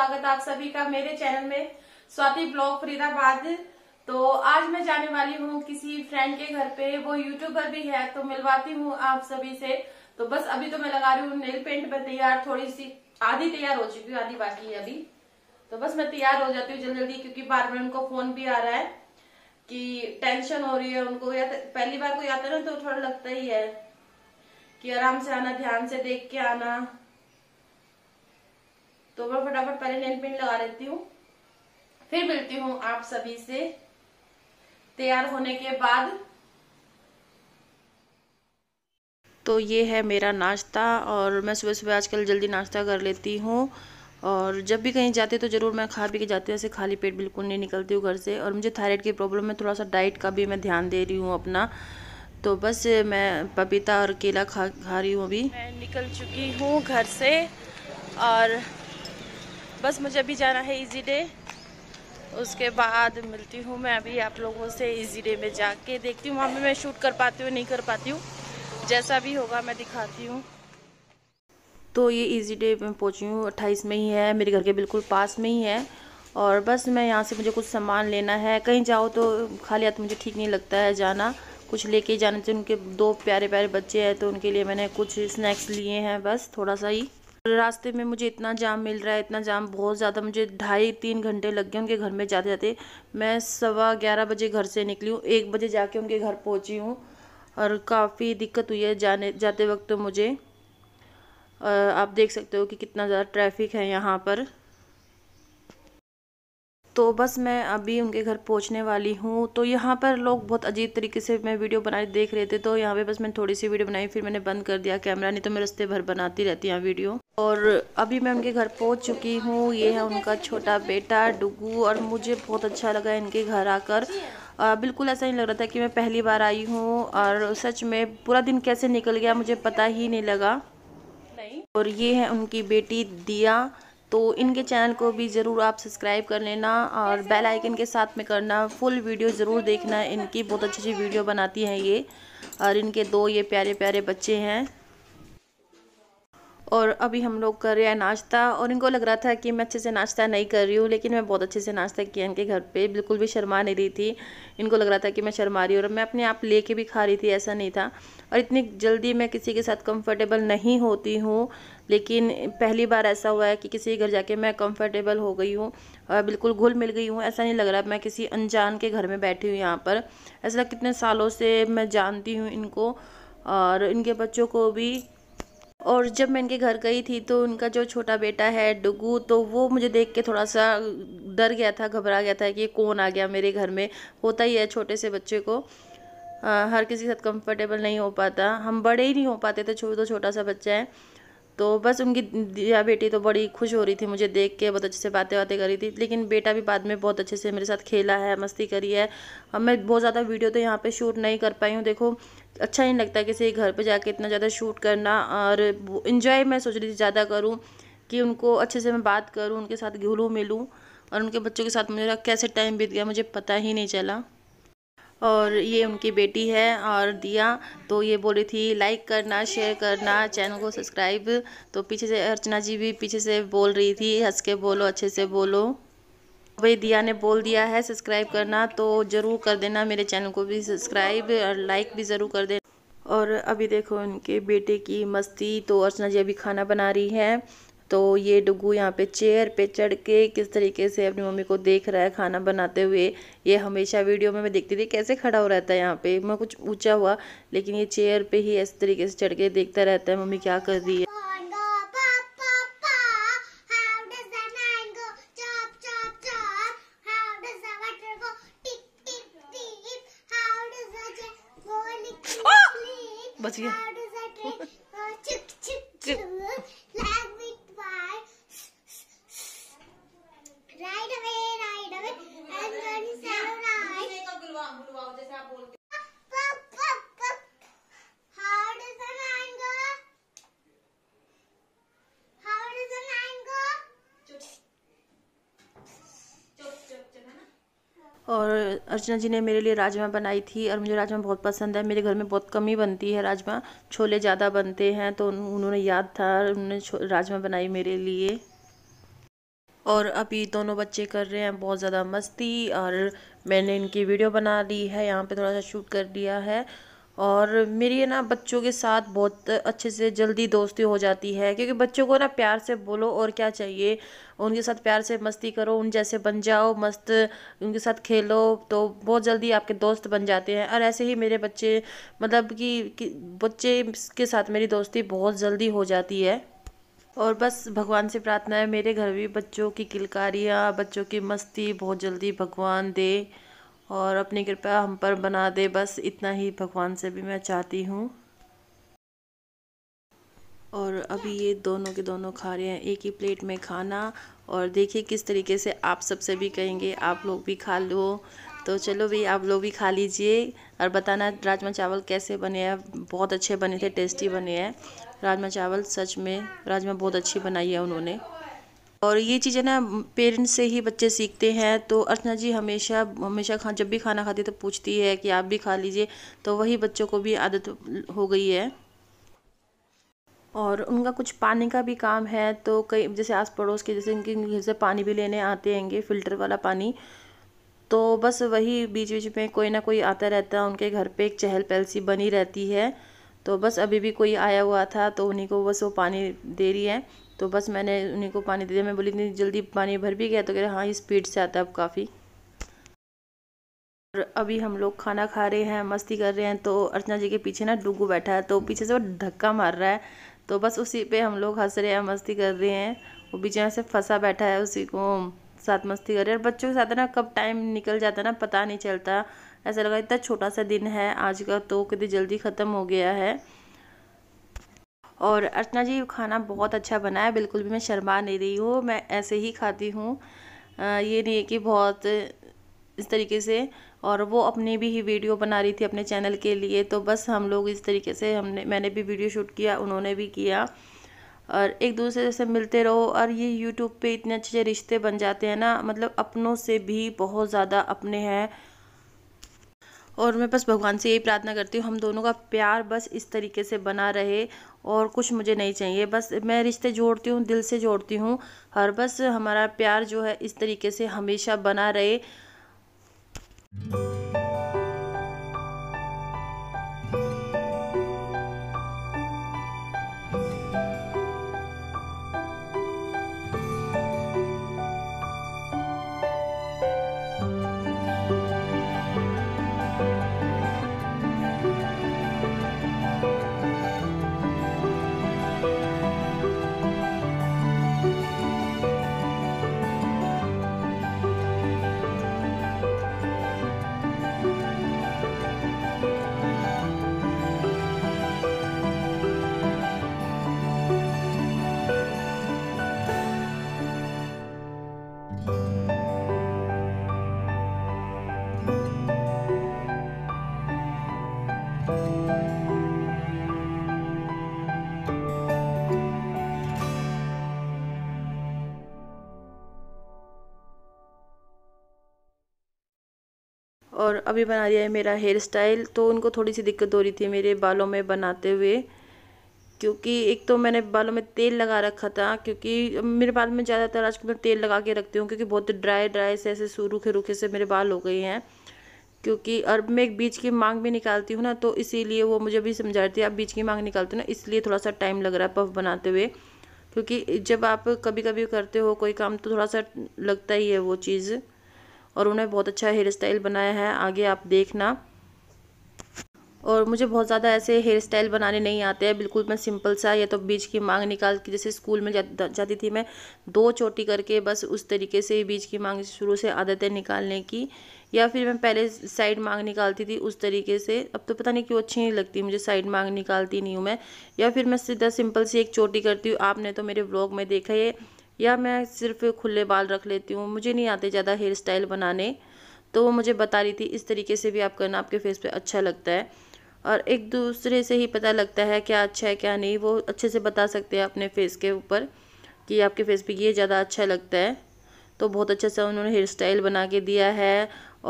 स्वागत आप सभी का मेरे चैनल में स्वाति ब्लॉग फरीदाबाद तो आज मैं जाने वाली हूँ किसी फ्रेंड के घर पे वो यूट्यूबर भी है तो मिलवाती हूँ आप सभी से तो बस अभी तो मैं लगा रही हूँ नेल पेंट पर तैयार थोड़ी सी आधी तैयार हो चुकी हूँ आधी बाकी है अभी तो बस मैं तैयार हो जाती हूँ जल्दी जल्दी क्योंकि बार बार उनको फोन भी आ रहा है कि टेंशन हो रही है उनको या तो पहली बार कोई आता है ना तो थोड़ा लगता ही है कि आराम से आना ध्यान से देख के आना तो मैं फटाफट पहले नेल पेंट लगा लेती हूँ फिर मिलती हूँ आप सभी से तैयार होने के बाद तो ये है मेरा नाश्ता और मैं सुबह सुबह आजकल जल्दी नाश्ता कर लेती हूँ और जब भी कहीं जाते तो ज़रूर मैं खा पी के जाती हूँ ऐसे खाली पेट बिल्कुल नहीं निकलती हूँ घर से और मुझे थायराइड की प्रॉब्लम है थोड़ा सा डाइट का भी मैं ध्यान दे रही हूँ अपना तो बस मैं पपीता और केला खा खा रही हूँ अभी मैं निकल चुकी हूँ घर से और बस मुझे अभी जाना है इजी डे उसके बाद मिलती हूँ मैं अभी आप लोगों से इजी डे में जाके देखती हूँ वहाँ पर मैं शूट कर पाती हूँ नहीं कर पाती हूँ जैसा भी होगा मैं दिखाती हूँ तो ये इजी डे में पहुँची हूँ अट्ठाईस में ही है मेरे घर के बिल्कुल पास में ही है और बस मैं यहाँ से मुझे कुछ सामान लेना है कहीं जाओ तो खाली हाथ मुझे ठीक नहीं लगता है जाना कुछ लेके जाने से उनके दो प्यारे प्यारे बच्चे हैं तो उनके लिए मैंने कुछ स्नैक्स लिए हैं बस थोड़ा सा ही रास्ते में मुझे इतना जाम मिल रहा है इतना जाम बहुत ज़्यादा मुझे ढाई तीन घंटे लग गए उनके घर में जाते जाते मैं सवा ग्यारह बजे घर से निकली हूँ एक बजे जाके उनके घर पहुँची हूँ और काफ़ी दिक्कत हुई है जाने जाते वक्त तो मुझे आप देख सकते हो कि कितना ज़्यादा ट्रैफिक है यहाँ पर तो बस मैं अभी उनके घर पहुंचने वाली हूँ तो यहाँ पर लोग बहुत अजीब तरीके से मैं वीडियो बनाए देख रहे थे तो यहाँ पे बस मैंने थोड़ी सी वीडियो बनाई फिर मैंने बंद कर दिया कैमरा नहीं तो मैं रस्ते भर बनाती रहती यहाँ वीडियो और अभी मैं उनके घर पहुंच चुकी हूँ ये है उनका छोटा बेटा डुगू और मुझे बहुत अच्छा लगा इनके घर आकर आ, बिल्कुल ऐसा नहीं लग रहा था कि मैं पहली बार आई हूँ और सच में पूरा दिन कैसे निकल गया मुझे पता ही नहीं लगा और ये है उनकी बेटी दिया तो इनके चैनल को भी ज़रूर आप सब्सक्राइब कर लेना और बेल आइकन के साथ में करना फुल वीडियो ज़रूर देखना इनकी बहुत अच्छी अच्छी वीडियो बनाती हैं ये और इनके दो ये प्यारे प्यारे बच्चे हैं और अभी हम लोग कर रहे हैं नाश्ता और इनको लग रहा था कि मैं अच्छे से नाश्ता नहीं कर रही हूँ लेकिन मैं बहुत अच्छे से नाश्ता किया इनके घर पे बिल्कुल भी शर्मा नहीं रही थी इनको लग रहा था कि मैं शर्मा रही हूँ और मैं अपने आप ले भी खा रही थी ऐसा नहीं था और इतनी जल्दी मैं किसी के साथ कंफर्टेबल नहीं होती हूँ लेकिन पहली बार ऐसा हुआ है कि किसी के घर जाके मैं कम्फर्टेबल हो गई हूँ और बिल्कुल घुल मिल गई हूँ ऐसा नहीं लग रहा मैं किसी अनजान के घर में बैठी हूँ यहाँ पर ऐसा कितने सालों से मैं जानती हूँ इनको और इनके बच्चों को भी और जब मैं इनके घर गई थी तो उनका जो छोटा बेटा है डुगू तो वो मुझे देख के थोड़ा सा डर गया था घबरा गया था कि कौन आ गया मेरे घर में होता ही है छोटे से बच्चे को आ, हर किसी के साथ कंफर्टेबल नहीं हो पाता हम बड़े ही नहीं हो पाते थे छोटे तो छोटा सा बच्चा है तो बस उनकी दिया बेटी तो बड़ी खुश हो रही थी मुझे देख के बहुत अच्छे से बातें बातें कर रही थी लेकिन बेटा भी बाद में बहुत अच्छे से मेरे साथ खेला है मस्ती करी है अब मैं बहुत ज़्यादा वीडियो तो यहाँ पे शूट नहीं कर पाई हूँ देखो अच्छा नहीं लगता किसी घर पे जाके इतना ज़्यादा शूट करना और इन्जॉय मैं सोच रही थी ज़्यादा करूँ कि उनको अच्छे से मैं बात करूँ उनके साथ घुलूँ मिलूँ और उनके बच्चों के साथ मुझे कैसे टाइम बीत गया मुझे पता ही नहीं चला और ये उनकी बेटी है और दिया तो ये बोल रही थी लाइक करना शेयर करना चैनल को सब्सक्राइब तो पीछे से अर्चना जी भी पीछे से बोल रही थी हंस के बोलो अच्छे से बोलो वही दिया ने बोल दिया है सब्सक्राइब करना तो ज़रूर कर देना मेरे चैनल को भी सब्सक्राइब और लाइक भी ज़रूर कर देना और अभी देखो उनके बेटे की मस्ती तो अर्चना जी अभी खाना बना रही है तो ये डुगू यहाँ पे चेयर पे चढ़ के किस तरीके से अपनी मम्मी को देख रहा है खाना बनाते हुए ये हमेशा वीडियो में मैं देखती थी कैसे खड़ा हो रहता है यहाँ पे मैं कुछ ऊँचा हुआ लेकिन ये चेयर पे ही ऐसे तरीके से चढ़ के देखता रहता है मम्मी क्या कर रही है और अर्चना जी ने मेरे लिए राजमा बनाई थी और मुझे राजमा बहुत पसंद है मेरे घर में बहुत कमी बनती है राजमा छोले ज़्यादा बनते हैं तो उन्होंने याद था उन्होंने राजमा बनाई मेरे लिए और अभी दोनों बच्चे कर रहे हैं बहुत ज़्यादा मस्ती और मैंने इनकी वीडियो बना ली है यहाँ पे थोड़ा सा शूट कर दिया है और मेरी ना बच्चों के साथ बहुत अच्छे से जल्दी दोस्ती हो जाती है क्योंकि बच्चों को ना प्यार से बोलो और क्या चाहिए उनके साथ प्यार से मस्ती करो उन जैसे बन जाओ मस्त उनके साथ खेलो तो बहुत जल्दी आपके दोस्त बन जाते हैं और ऐसे ही मेरे बच्चे मतलब कि, कि बच्चे के साथ मेरी दोस्ती बहुत जल्दी हो जाती है और बस भगवान से प्रार्थना है मेरे घर भी बच्चों की किलकारियाँ बच्चों की मस्ती बहुत जल्दी भगवान दे और अपनी कृपा हम पर बना दे बस इतना ही भगवान से भी मैं चाहती हूँ और अभी ये दोनों के दोनों खा रहे हैं एक ही प्लेट में खाना और देखिए किस तरीके से आप सबसे भी कहेंगे आप लोग भी खा लो तो चलो भाई आप लोग भी खा लीजिए और बताना राजमा चावल कैसे बने हैं बहुत अच्छे बने थे टेस्टी बने हैं राजमा चावल सच में राजमा बहुत अच्छी बनाई है उन्होंने और ये चीज़ें ना पेरेंट्स से ही बच्चे सीखते हैं तो अर्चना जी हमेशा हमेशा खा जब भी खाना खाती तो पूछती है कि आप भी खा लीजिए तो वही बच्चों को भी आदत हो गई है और उनका कुछ पानी का भी काम है तो कई जैसे आस पड़ोस के जैसे इनके घर से पानी भी लेने आते हैंगे फ़िल्टर वाला पानी तो बस वही बीच बीच में कोई ना कोई आता रहता है उनके घर पे एक चहल पहल सी बनी रहती है तो बस अभी भी कोई आया हुआ था तो उन्हीं को बस वो पानी दे रही है तो बस मैंने उन्हीं को पानी दे दिया मैं बोली इतनी जल्दी पानी भर भी गया तो कह रहे हाँ स्पीड से आता है अब काफ़ी और अभी हम लोग खाना खा रहे हैं मस्ती कर रहे हैं तो अर्चना जी के पीछे ना डुगू बैठा है तो पीछे से वो धक्का मार रहा है तो बस उसी पे हम लोग हंस रहे हैं मस्ती कर रहे हैं वो बीच में से फंसा बैठा है उसी को साथ मस्ती कर रहे हैं और बच्चों के साथ ना कब टाइम निकल जाता है ना पता नहीं चलता ऐसा लगा इतना छोटा सा दिन है आज का तो कितनी जल्दी ख़त्म हो गया है और अर्चना जी खाना बहुत अच्छा बना है बिल्कुल भी मैं शर्मा नहीं रही हूँ मैं ऐसे ही खाती हूँ ये नहीं है कि बहुत इस तरीके से और वो अपनी भी ही वीडियो बना रही थी अपने चैनल के लिए तो बस हम लोग इस तरीके से हमने मैंने भी वीडियो शूट किया उन्होंने भी किया और एक दूसरे से मिलते रहो और ये यूट्यूब पे इतने अच्छे अच्छे रिश्ते बन जाते हैं ना मतलब अपनों से भी बहुत ज़्यादा अपने हैं और मैं बस भगवान से यही प्रार्थना करती हूँ हम दोनों का प्यार बस इस तरीके से बना रहे और कुछ मुझे नहीं चाहिए बस मैं रिश्ते जोड़ती हूँ दिल से जोड़ती हूँ और बस हमारा प्यार जो है इस तरीके से हमेशा बना रहे और अभी बना दिया है मेरा हेयर स्टाइल तो उनको थोड़ी सी दिक्कत हो रही थी मेरे बालों में बनाते हुए क्योंकि एक तो मैंने बालों में तेल लगा रखा था क्योंकि मेरे बाल में ज़्यादातर आजकल मैं तेल लगा के रखती हूँ क्योंकि बहुत ड्राई ड्राई से ऐसे रूखे रूखे से मेरे बाल हो गए हैं क्योंकि अब मैं एक बीच की मांग भी निकालती हूँ ना तो इसीलिए वो मुझे भी समझा रही थी आप बीच की मांग निकालते हो ना इसलिए थोड़ा सा टाइम लग रहा है पफ बनाते हुए क्योंकि जब आप कभी कभी करते हो कोई काम तो थोड़ा सा लगता ही है वो चीज़ और उन्हें बहुत अच्छा हेयर स्टाइल बनाया है आगे आप देखना और मुझे बहुत ज़्यादा ऐसे हेयर स्टाइल बनाने नहीं आते हैं बिल्कुल मैं सिंपल सा या तो बीज की मांग निकाल के जैसे स्कूल में जा, जाती थी मैं दो चोटी करके बस उस तरीके से बीज की मांग शुरू से आदतें निकालने की या फिर मैं पहले साइड मांग निकालती थी उस तरीके से अब तो पता नहीं क्यों अच्छी नहीं लगती मुझे साइड मांग निकालती नहीं हूँ मैं या फिर मैं सीधा सिंपल सी एक चोटी करती हूँ आपने तो मेरे ब्लॉग में देखा है या मैं सिर्फ खुले बाल रख लेती हूँ मुझे नहीं आते ज़्यादा हेयर स्टाइल बनाने तो वो मुझे बता रही थी इस तरीके से भी आप करना आपके फेस पे अच्छा लगता है और एक दूसरे से ही पता लगता है क्या अच्छा है क्या नहीं वो अच्छे से बता सकते हैं अपने फेस के ऊपर कि आपके फेस पर ये ज़्यादा अच्छा लगता है तो बहुत अच्छा सा उन्होंने हेयर स्टाइल बना के दिया है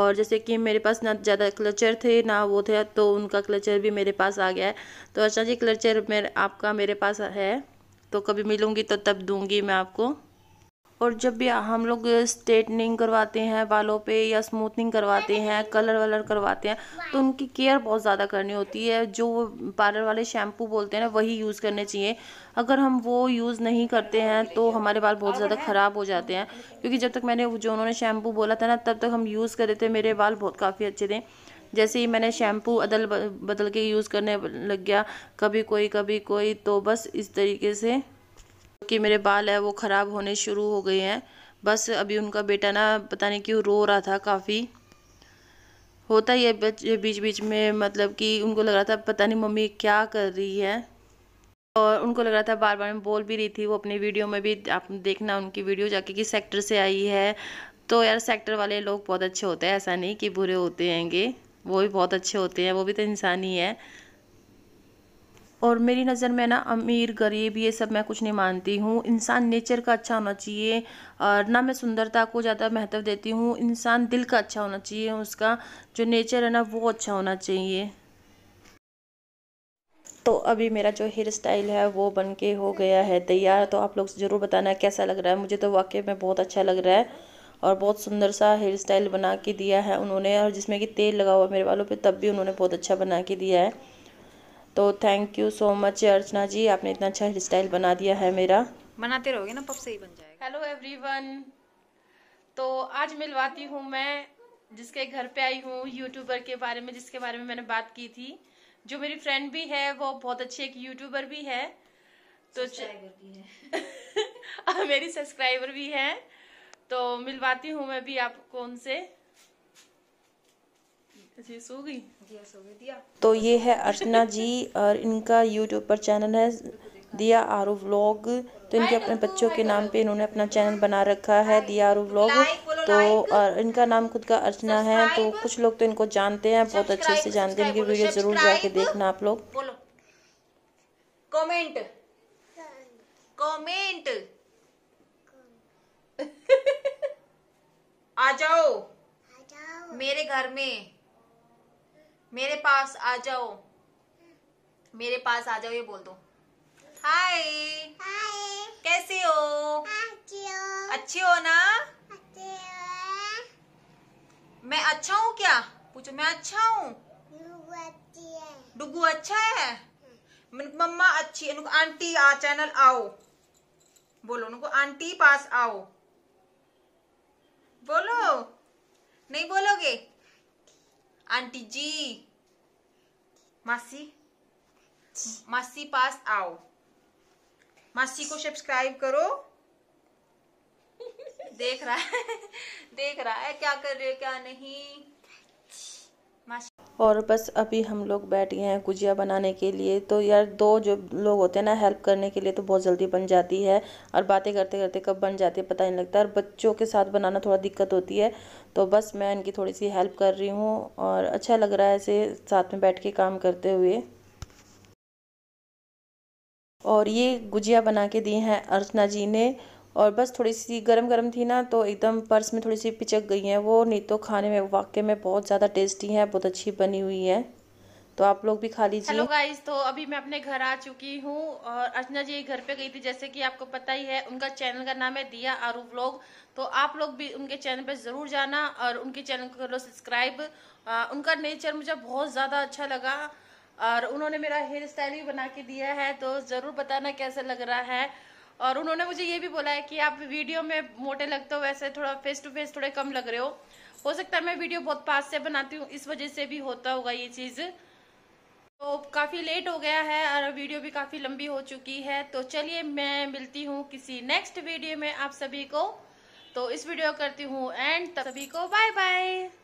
और जैसे कि मेरे पास ना ज़्यादा क्लचर थे ना वो थे तो उनका क्लचर भी मेरे पास आ गया है तो अच्छा जी क्लचर मेरे आपका मेरे पास है तो कभी मिलूंगी तो तब दूँगी मैं आपको और जब भी हम लोग स्ट्रेटनिंग करवाते हैं बालों पे या स्मूथनिंग करवाते हैं कलर वलर करवाते हैं तो उनकी केयर बहुत ज़्यादा करनी होती है जो वो पार्लर वाले शैम्पू बोलते हैं ना वही यूज़ करने चाहिए अगर हम वो यूज़ नहीं करते हैं तो हमारे बाल बहुत ज़्यादा ख़राब हो जाते हैं क्योंकि जब तक मैंने जो उन्होंने शैम्पू बोला था ना तब तक हम यूज़ करे थे मेरे बाल बहुत काफ़ी अच्छे थे जैसे ही मैंने शैम्पू अदल बदल के यूज़ करने लग गया कभी कोई कभी कोई तो बस इस तरीके से कि मेरे बाल है वो ख़राब होने शुरू हो गए हैं बस अभी उनका बेटा ना पता नहीं क्यों रो रहा था काफ़ी होता ही है बीच बीच में मतलब कि उनको लग रहा था पता नहीं मम्मी क्या कर रही है और उनको लग रहा था बार बार मैं बोल भी रही थी वो अपनी वीडियो में भी आप देखना उनकी वीडियो जाके कि सेक्टर से आई है तो यार सेक्टर वाले लोग बहुत अच्छे होते हैं ऐसा नहीं कि बुरे होते हैंगे वो भी बहुत अच्छे होते हैं वो भी तो इंसान ही है और मेरी नज़र में ना अमीर गरीब ये सब मैं कुछ नहीं मानती हूँ इंसान नेचर का अच्छा होना चाहिए और ना मैं सुंदरता को ज़्यादा महत्व देती हूँ इंसान दिल का अच्छा होना चाहिए उसका जो नेचर है ना वो अच्छा होना चाहिए तो अभी मेरा जो हेयर स्टाइल है वो बन के हो गया है तैयार तो आप लोग ज़रूर बताना कैसा लग रहा है मुझे तो वाकई में बहुत अच्छा लग रहा है और बहुत सुंदर सा हेयर स्टाइल बना के दिया है उन्होंने और जिसमें कि तेल लगा हुआ मेरे वालों पे तब भी उन्होंने बहुत अच्छा बना के दिया है तो thank you so much Archana ji आपने इतना अच्छा हेयर स्टाइल बना दिया है मेरा बनाते रहोगे ना पब से ही बन जाएगा हेलो एवरीवन तो आज मिलवाती हूँ मैं जिसके घर पे आई हूँ यूट्यूबर के बारे में जिसके बारे में मैंने बात की थी जो मेरी फ्रेंड भी है वो बहुत अच्छी एक यूट्यूबर भी है तो है। मेरी सब्सक्राइबर भी है हाँ, तो मिलवाती हूँ मैं भी आपको उनसे दिया तो ये है अर्चना जी और इनका यूट्यूब पर चैनल है दिया आरू व्लॉग तो इनके अपने बच्चों के नाम पे इन्होंने अपना चैनल बना रखा है दिया आरू व्लॉग तो और इनका नाम खुद का अर्चना है तो कुछ लोग तो इनको जानते हैं बहुत अच्छे से जानते हैं इनकी वीडियो जरूर जाके देखना आप लोग कॉमेंट कॉमेंट मेरे घर में मेरे पास आ जाओ मेरे पास आ जाओ ये बोल दो हाय कैसे हो अच्छी हो ना मैं अच्छा हूँ क्या पूछो मैं अच्छा हूँ डुगू अच्छा है हाँ। मम्मा अच्छी है आंटी आ चैनल आओ बोलो उनको आंटी पास आओ बोलो नहीं बोलोगे आंटी जी मासी मासी पास आओ मासी को सब्सक्राइब करो देख रहा है देख रहा है क्या कर रहे हो क्या नहीं और बस अभी हम लोग बैठ गए हैं गुजिया बनाने के लिए तो यार दो जो लोग होते हैं ना हेल्प करने के लिए तो बहुत जल्दी बन जाती है और बातें करते करते कब बन जाती है पता नहीं लगता और बच्चों के साथ बनाना थोड़ा दिक्कत होती है तो बस मैं इनकी थोड़ी सी हेल्प कर रही हूँ और अच्छा लग रहा है ऐसे साथ में बैठ के काम करते हुए और ये गुजिया बना के दी हैं अर्चना जी ने और बस थोड़ी सी गरम गरम थी ना तो एकदम पर्स में थोड़ी सी पिचक गई हैं वो नहीं तो खाने में वाकई में बहुत ज़्यादा टेस्टी हैं बहुत अच्छी बनी हुई है तो आप लोग भी खा लीजिए हेलो गाइस तो अभी मैं अपने घर आ चुकी हूँ और अर्चना जी घर पे गई थी जैसे कि आपको पता ही है उनका चैनल का नाम है दिया आरू व्लॉग तो आप लोग भी उनके चैनल पे ज़रूर जाना और उनके चैनल को कर लो सब्सक्राइब उनका नेचर मुझे बहुत ज़्यादा अच्छा लगा और उन्होंने मेरा हेयर स्टाइल भी बना के दिया है तो ज़रूर बताना कैसा लग रहा है और उन्होंने मुझे ये भी बोला है कि आप वीडियो में मोटे लगते हो वैसे थोड़ा फेस टू फेस थोड़े कम लग रहे हो हो सकता है मैं वीडियो बहुत पास से बनाती हूँ इस वजह से भी होता होगा ये चीज़ तो काफ़ी लेट हो गया है और वीडियो भी काफ़ी लंबी हो चुकी है तो चलिए मैं मिलती हूँ किसी नेक्स्ट वीडियो में आप सभी को तो इस वीडियो करती हूँ एंड सभी को बाय बाय